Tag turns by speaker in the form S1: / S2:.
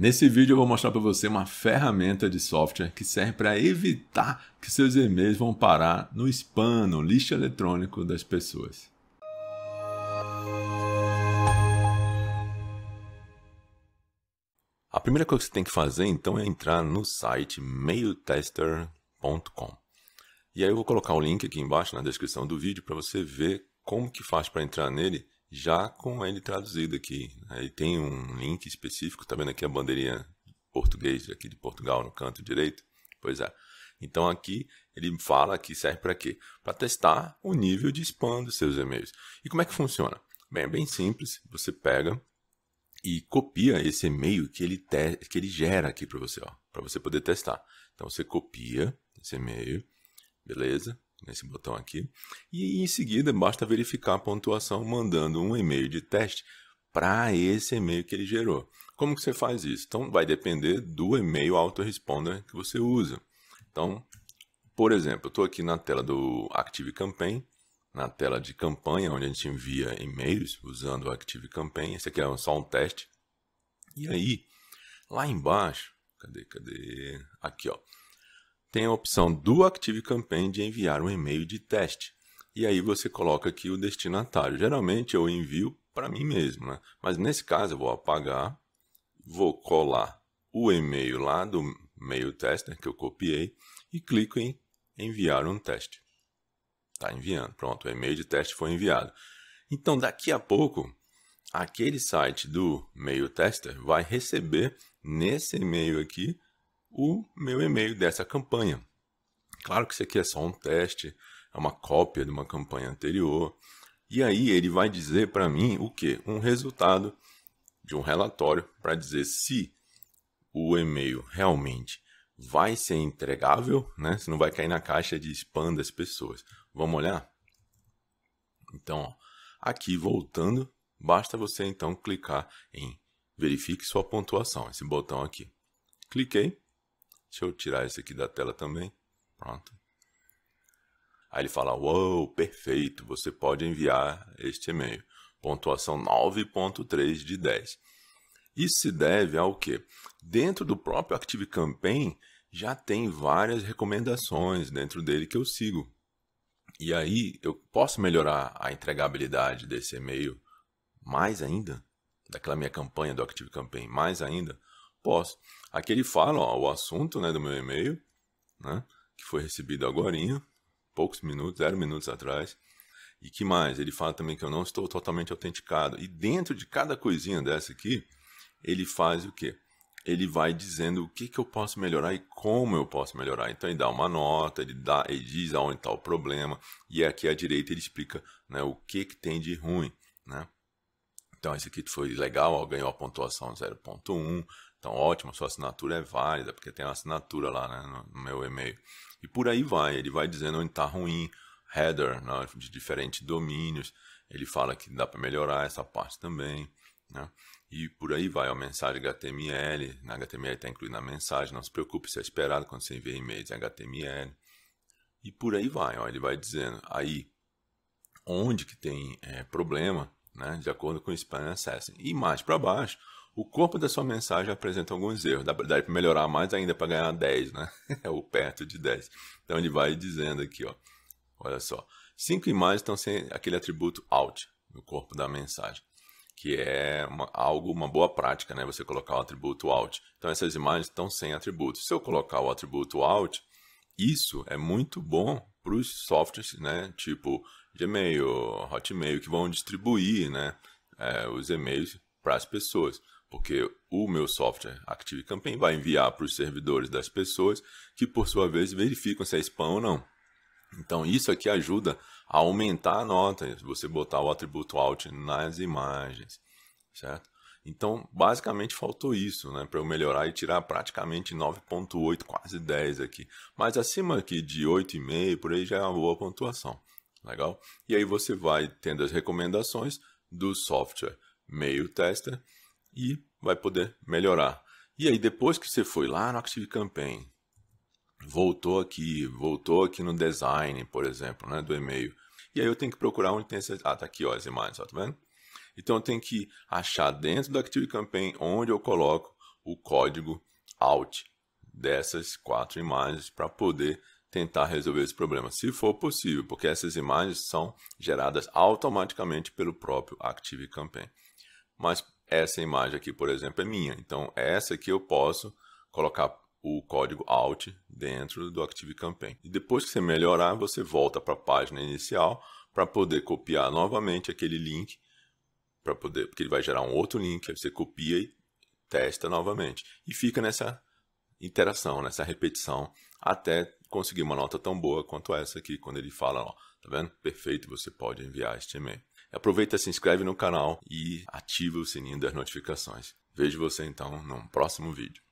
S1: Nesse vídeo eu vou mostrar para você uma ferramenta de software que serve para evitar que seus e-mails vão parar no spam, no lixo eletrônico das pessoas. A primeira coisa que você tem que fazer então é entrar no site mailtester.com. E aí eu vou colocar o link aqui embaixo na descrição do vídeo para você ver como que faz para entrar nele já com ele traduzido aqui. Aí tem um link específico, tá vendo aqui a bandeirinha português aqui de Portugal no canto direito? Pois é. Então aqui ele fala que serve para quê? Para testar o nível de spam dos seus e-mails. E como é que funciona? Bem, é bem simples, você pega e copia esse e-mail que ele, que ele gera aqui para você, para você poder testar. Então você copia esse e-mail, beleza? nesse botão aqui. E em seguida, basta verificar a pontuação mandando um e-mail de teste para esse e-mail que ele gerou. Como que você faz isso? Então, vai depender do e-mail autoresponder que você usa. Então, por exemplo, eu estou aqui na tela do Active Campaign, na tela de campanha, onde a gente envia e-mails usando o Active Campaign. Esse aqui é só um teste. E aí, lá embaixo, cadê, cadê? Aqui, ó tem a opção do ActiveCampaign de enviar um e-mail de teste. E aí você coloca aqui o destinatário. Geralmente eu envio para mim mesmo, né? mas nesse caso eu vou apagar, vou colar o e-mail lá do mail tester né, que eu copiei e clico em enviar um teste. Está enviando, pronto, o e-mail de teste foi enviado. Então daqui a pouco aquele site do mail tester vai receber nesse e-mail aqui o meu e-mail dessa campanha. Claro que isso aqui é só um teste, é uma cópia de uma campanha anterior. E aí ele vai dizer para mim o que? Um resultado de um relatório para dizer se o e-mail realmente vai ser entregável, né? Se não vai cair na caixa de spam das pessoas. Vamos olhar? Então, ó, aqui voltando, basta você então clicar em verifique sua pontuação, esse botão aqui. Cliquei, Deixa eu tirar esse aqui da tela também. Pronto. Aí ele fala: Uou, perfeito, você pode enviar este e-mail. Pontuação 9.3 de 10. Isso se deve ao que? Dentro do próprio Active Campaign já tem várias recomendações dentro dele que eu sigo. E aí eu posso melhorar a entregabilidade desse e-mail mais ainda? Daquela minha campanha do Active Campaign mais ainda? Posso. Aqui ele fala ó, o assunto né, do meu e-mail, né, que foi recebido agora, poucos minutos, zero minutos atrás. E que mais? Ele fala também que eu não estou totalmente autenticado. E dentro de cada coisinha dessa aqui, ele faz o quê? Ele vai dizendo o que, que eu posso melhorar e como eu posso melhorar. Então ele dá uma nota, ele, dá, ele diz aonde está o problema, e aqui à direita ele explica né, o que, que tem de ruim. Né? Então, esse aqui foi legal, ganhou a pontuação 0.1. Então, ótimo, sua assinatura é válida, porque tem uma assinatura lá né, no meu e-mail. E por aí vai, ele vai dizendo onde está ruim, header né, de diferentes domínios. Ele fala que dá para melhorar essa parte também. Né? E por aí vai, tá a mensagem HTML. Na HTML está incluída na mensagem, não se preocupe, isso é esperado quando você envia e-mails é HTML. E por aí vai, ó, ele vai dizendo aí onde que tem é, problema né, de acordo com o Spam Assessment. E mais para baixo, o corpo da sua mensagem apresenta alguns erros. Dá para melhorar mais ainda para ganhar 10, né? Ou perto de 10. Então ele vai dizendo aqui, ó. Olha só. Cinco imagens estão sem aquele atributo out no corpo da mensagem. Que é uma, algo, uma boa prática, né? Você colocar o atributo out. Então essas imagens estão sem atributo. Se eu colocar o atributo out, isso é muito bom para os softwares, né? Tipo Gmail, Hotmail, que vão distribuir né, é, os e-mails para as pessoas. Porque o meu software Active Campaign vai enviar para os servidores das pessoas, que por sua vez verificam se é spam ou não. Então isso aqui ajuda a aumentar a nota, você botar o atributo alt nas imagens, certo? Então, basicamente faltou isso, né, para eu melhorar e tirar praticamente 9.8, quase 10 aqui. Mas acima aqui de 8,5 por aí já é uma boa pontuação. Legal? E aí você vai tendo as recomendações do software meio tester e vai poder melhorar. E aí depois que você foi lá no Active Campaign, voltou aqui, voltou aqui no design, por exemplo, né, do e-mail. E aí eu tenho que procurar onde tem essa Ah, tá aqui ó, as imagens, ó, tá vendo? Então eu tenho que achar dentro do Active Campaign onde eu coloco o código out dessas quatro imagens para poder tentar resolver esse problema, se for possível, porque essas imagens são geradas automaticamente pelo próprio Active Campaign. Mas essa imagem aqui, por exemplo, é minha. Então, essa aqui eu posso colocar o código ALT dentro do Active Campaign. E depois que você melhorar, você volta para a página inicial para poder copiar novamente aquele link, para poder, porque ele vai gerar um outro link, aí você copia e testa novamente. E fica nessa interação, nessa repetição até conseguir uma nota tão boa quanto essa aqui, quando ele fala, ó, tá vendo? Perfeito, você pode enviar este e-mail. Aproveita, se inscreve no canal e ativa o sininho das notificações. Vejo você então num próximo vídeo.